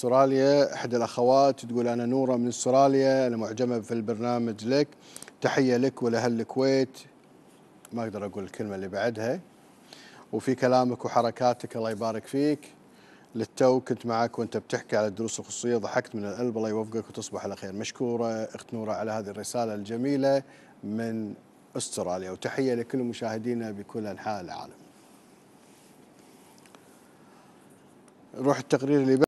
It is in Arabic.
استراليا احدى الاخوات تقول انا نوره من استراليا انا معجبه في البرنامج لك تحيه لك ولاهل الكويت ما اقدر اقول الكلمه اللي بعدها وفي كلامك وحركاتك الله يبارك فيك للتو كنت معك وانت بتحكي على الدروس الخصوصيه ضحكت من القلب الله يوفقك وتصبح على خير مشكوره اخت نوره على هذه الرساله الجميله من استراليا وتحيه لكل مشاهدينا بكل انحاء العالم نروح التقرير اللي